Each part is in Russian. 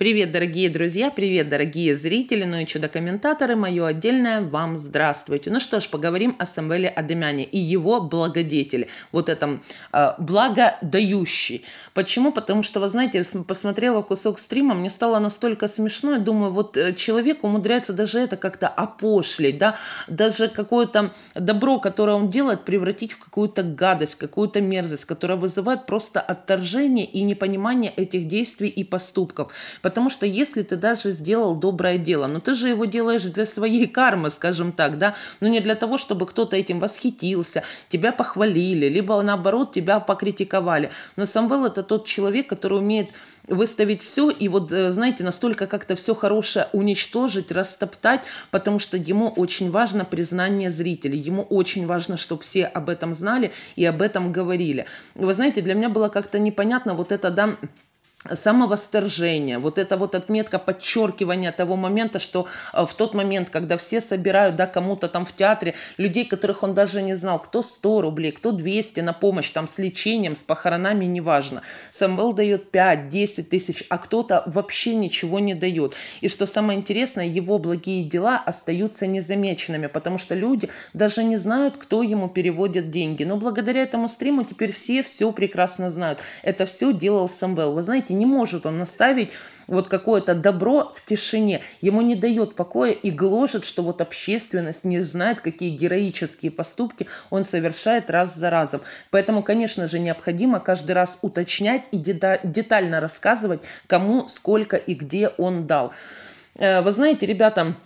Привет, дорогие друзья, привет, дорогие зрители, ну и чудо-комментаторы, мое отдельное вам здравствуйте. Ну что ж, поговорим о Самвеле Адемяне и его благодетеле, вот этом э, благодающий. Почему? Потому что, вы знаете, посмотрела кусок стрима, мне стало настолько смешно, я думаю, вот э, человек умудряется даже это как-то опошлить, да, даже какое-то добро, которое он делает, превратить в какую-то гадость, какую-то мерзость, которая вызывает просто отторжение и непонимание этих действий и поступков Потому что если ты даже сделал доброе дело, но ну, ты же его делаешь для своей кармы, скажем так, да, но не для того, чтобы кто-то этим восхитился, тебя похвалили, либо наоборот тебя покритиковали. Но Самвел это тот человек, который умеет выставить все и вот, э, знаете, настолько как-то все хорошее уничтожить, растоптать, потому что ему очень важно признание зрителей, ему очень важно, чтобы все об этом знали и об этом говорили. Вы знаете, для меня было как-то непонятно вот это, да, самовосторжение, вот это вот отметка подчеркивания того момента, что э, в тот момент, когда все собирают, да, кому-то там в театре, людей, которых он даже не знал, кто 100 рублей, кто 200 на помощь, там с лечением, с похоронами, неважно. Самвел дает 5-10 тысяч, а кто-то вообще ничего не дает. И что самое интересное, его благие дела остаются незамеченными, потому что люди даже не знают, кто ему переводит деньги. Но благодаря этому стриму теперь все все прекрасно знают. Это все делал Самвел. Вы знаете, знаете, не может он наставить вот какое-то добро в тишине. Ему не дает покоя и гложет, что вот общественность не знает, какие героические поступки он совершает раз за разом. Поэтому, конечно же, необходимо каждый раз уточнять и детально рассказывать, кому, сколько и где он дал. Э, вы знаете, ребята,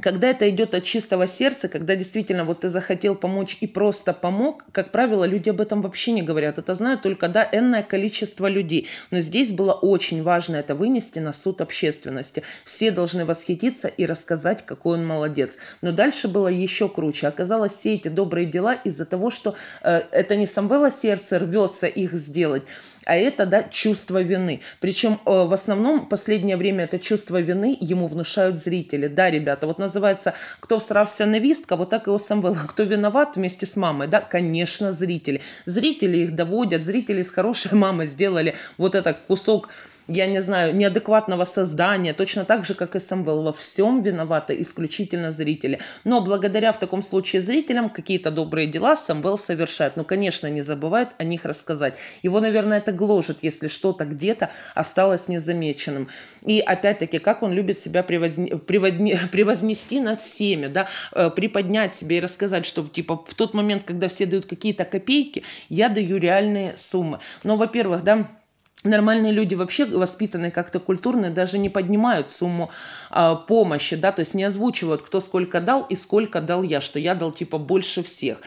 когда это идет от чистого сердца, когда действительно вот ты захотел помочь и просто помог, как правило, люди об этом вообще не говорят. Это знают только, да, энное количество людей. Но здесь было очень важно это вынести на суд общественности. Все должны восхититься и рассказать, какой он молодец. Но дальше было еще круче. Оказалось, все эти добрые дела из-за того, что э, это не Самвела сердце рвется их сделать, а это, да, чувство вины. Причем э, в основном последнее время это чувство вины ему внушают зрители. Да, ребята, вот называется «Кто срався на вистка», вот так и у Самвела. Кто виноват вместе с мамой? Да, конечно, зрители. Зрители их доводят, зрители с хорошей мамой сделали вот этот кусок я не знаю, неадекватного создания, точно так же, как и Самвел. Во всем виноваты исключительно зрители. Но благодаря в таком случае зрителям какие-то добрые дела Самвел совершает. Но, ну, конечно, не забывает о них рассказать. Его, наверное, это гложет, если что-то где-то осталось незамеченным. И опять-таки, как он любит себя приводни, приводни, превознести над всеми, да, э, приподнять себе и рассказать, что типа в тот момент, когда все дают какие-то копейки, я даю реальные суммы. Но, ну, во-первых, да, нормальные люди вообще воспитанные как-то культурно даже не поднимают сумму э, помощи, да, то есть не озвучивают, кто сколько дал и сколько дал я, что я дал типа больше всех.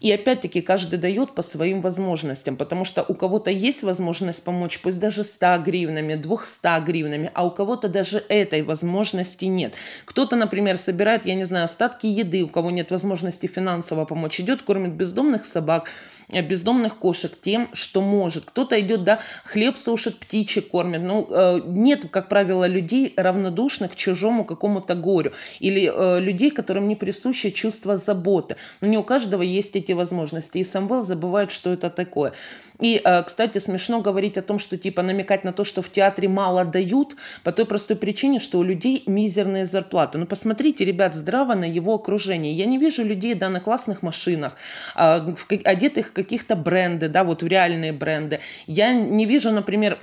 И опять-таки каждый дает по своим возможностям, потому что у кого-то есть возможность помочь, пусть даже 100 гривнами, 200 гривнами, а у кого-то даже этой возможности нет. Кто-то, например, собирает, я не знаю, остатки еды, у кого нет возможности финансово помочь, идет, кормит бездомных собак, Э, бездомных кошек тем, что может. Кто-то идет, да, хлеб сушит, птичек кормит. Ну, э, нет, как правило, людей равнодушных к чужому какому-то горю. Или э, людей, которым не присуще чувство заботы. Но не у каждого есть эти возможности. И Самвел забывает, что это такое. И, кстати, смешно говорить о том, что типа намекать на то, что в театре мало дают, по той простой причине, что у людей мизерные зарплаты. Ну, посмотрите, ребят, здраво на его окружение. Я не вижу людей, да, на классных машинах, а, одетых каких-то бренды, да, вот в реальные бренды. Я не вижу, например,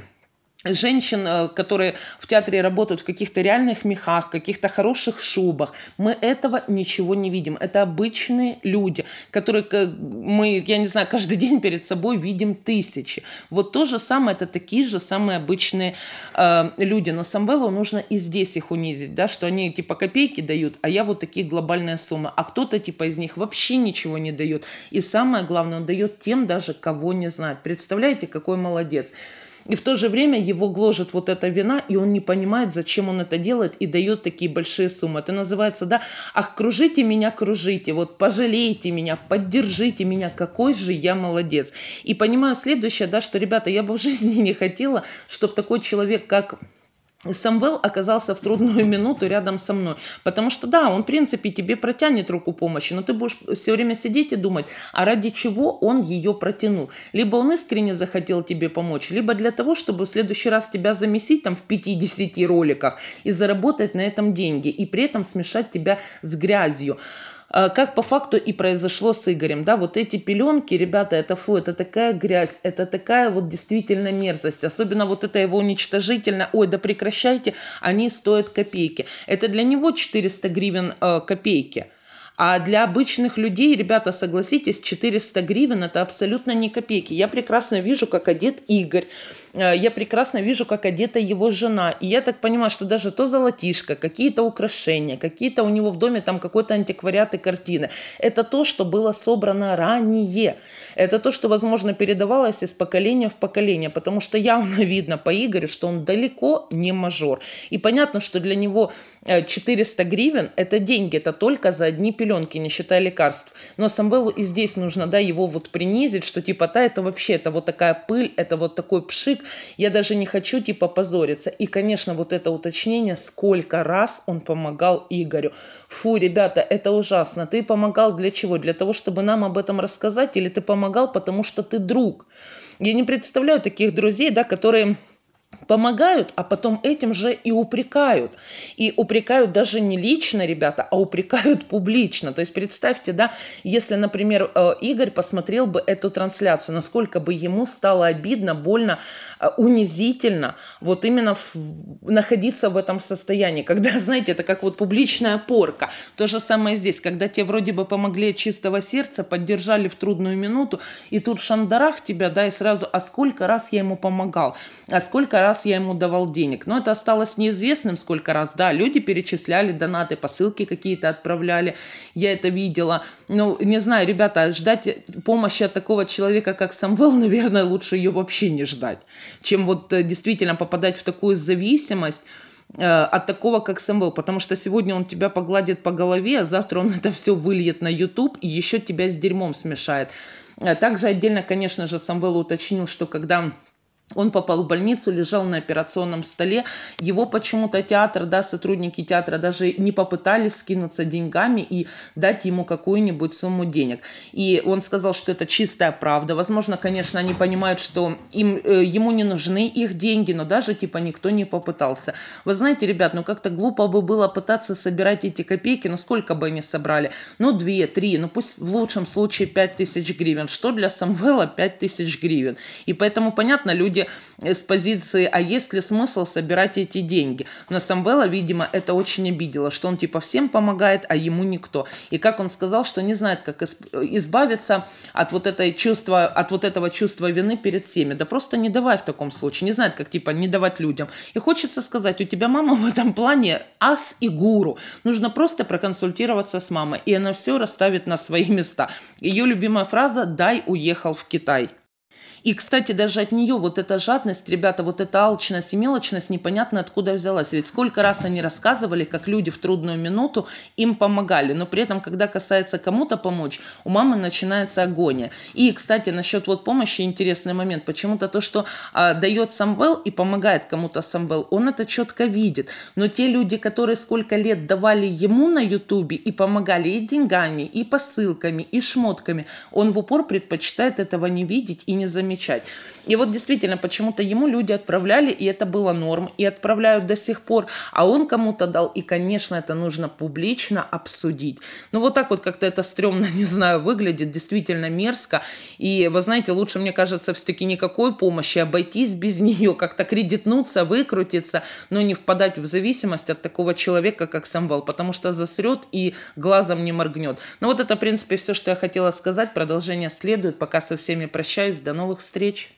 женщин, э, которые в театре работают в каких-то реальных мехах, каких-то хороших шубах. Мы этого ничего не видим. Это обычные люди, которые мы, я не знаю, каждый день перед собой видим тысячи. Вот то же самое, это такие же самые обычные э, люди. Но Самвелу нужно и здесь их унизить, да, что они типа копейки дают, а я вот такие глобальные суммы. А кто-то типа из них вообще ничего не дает. И самое главное, он дает тем даже, кого не знает. Представляете, какой молодец. И в то же время его гложет вот эта вина, и он не понимает, зачем он это делает, и дает такие большие суммы. Это называется, да, ах, кружите меня, кружите, вот пожалейте меня, поддержите меня, какой же я молодец. И понимаю следующее, да, что, ребята, я бы в жизни не хотела, чтобы такой человек, как Самвел оказался в трудную минуту рядом со мной. Потому что, да, он, в принципе, тебе протянет руку помощи, но ты будешь все время сидеть и думать, а ради чего он ее протянул. Либо он искренне захотел тебе помочь, либо для того, чтобы в следующий раз тебя замесить там в 50 роликах и заработать на этом деньги, и при этом смешать тебя с грязью. Э, как по факту и произошло с Игорем. Да, вот эти пеленки, ребята, это фу, это такая грязь, это такая вот действительно мерзость. Особенно вот это его уничтожительно, ой, да прекращайте, они стоят копейки. Это для него 400 гривен э, копейки. А для обычных людей, ребята, согласитесь, 400 гривен это абсолютно не копейки. Я прекрасно вижу, как одет Игорь. Э, я прекрасно вижу, как одета его жена. И я так понимаю, что даже то золотишко, какие-то украшения, какие-то у него в доме там какой-то антиквариат и картины. Это то, что было собрано ранее. Это то, что, возможно, передавалось из поколения в поколение. Потому что явно видно по Игорю, что он далеко не мажор. И понятно, что для него 400 э, гривен – это деньги. Это только за одни пеленки, не считая лекарств. Но Самвелу и здесь нужно, да, его вот принизить, что типа, та, это вообще, это вот такая пыль, это вот такой пшик, мальчик, я даже не хочу типа позориться. И, конечно, вот это уточнение, сколько раз он помогал Игорю. Фу, ребята, это ужасно. Ты помогал для чего? Для того, чтобы нам об этом рассказать? Или ты помогал, потому что ты друг? Я не представляю таких друзей, да, которые помогают, а потом этим же и упрекают. И упрекают даже не лично, ребята, а упрекают публично. То есть представьте, да, если, например, э, Игорь посмотрел бы эту трансляцию, насколько бы ему стало обидно, больно, э, унизительно вот именно в, находиться в этом состоянии, когда, знаете, это как вот публичная порка. То же самое здесь, когда тебе вроде бы помогли от чистого сердца, поддержали в трудную минуту, и тут шандарах тебя, да, и сразу, а сколько раз я ему помогал, а сколько сколько раз я ему давал денег. Но это осталось неизвестным, сколько раз, да, люди перечисляли донаты, посылки какие-то отправляли, я это видела. Ну, не знаю, ребята, ждать помощи от такого человека, как Самвел, наверное, лучше ее вообще не ждать, чем вот э, действительно попадать в такую зависимость э, от такого, как Сэмвелл, потому что сегодня он тебя погладит по голове, а завтра он это все выльет на YouTube и еще тебя с дерьмом смешает. Э, также отдельно, конечно же, Самвел уточнил, что когда он попал в больницу, лежал на операционном столе. Его почему-то театр, да, сотрудники театра даже не попытались скинуться деньгами и дать ему какую-нибудь сумму денег. И он сказал, что это чистая правда. Возможно, конечно, они понимают, что им, э, ему не нужны их деньги, но даже типа никто не попытался. Вы знаете, ребят, ну как-то глупо бы было пытаться собирать эти копейки, но ну, сколько бы они собрали? Ну, две, три, ну пусть в лучшем случае пять тысяч гривен. Что для Самвела пять тысяч гривен? И поэтому, понятно, люди люди с позиции, а есть ли смысл собирать эти деньги? Но Самвела, видимо, это очень обидело, что он типа всем помогает, а ему никто. И как он сказал, что не знает, как избавиться от вот, этой чувства, от вот этого чувства вины перед всеми. Да просто не давай в таком случае. Не знает, как типа не давать людям. И хочется сказать, у тебя мама в этом плане ас и гуру. Нужно просто проконсультироваться с мамой, и она все расставит на свои места. Ее любимая фраза «дай уехал в Китай». И, кстати, даже от нее вот эта жадность, ребята, вот эта алчность и мелочность непонятно откуда взялась. Ведь сколько раз они рассказывали, как люди в трудную минуту им помогали, но при этом, когда касается кому-то помочь, у мамы начинается агония. И, кстати, насчет вот помощи интересный момент. Почему-то то, что а, дает Самвел и помогает кому-то Самвел, он это четко видит. Но те люди, которые сколько лет давали ему на Ютубе и помогали и деньгами, и посылками, и шмотками, он в упор предпочитает этого не видеть и не замечать замечать. И вот действительно, почему-то ему люди отправляли, и это было норм, и отправляют до сих пор, а он кому-то дал, и, конечно, это нужно публично обсудить. Ну вот так вот как-то это стрёмно, не знаю, выглядит, действительно мерзко, и вы знаете, лучше, мне кажется, все-таки никакой помощи, обойтись без нее, как-то кредитнуться, выкрутиться, но не впадать в зависимость от такого человека, как Самвел, потому что засрет и глазом не моргнет. Ну вот это, в принципе, все, что я хотела сказать. Продолжение следует. Пока со всеми прощаюсь. До новых новых встреч!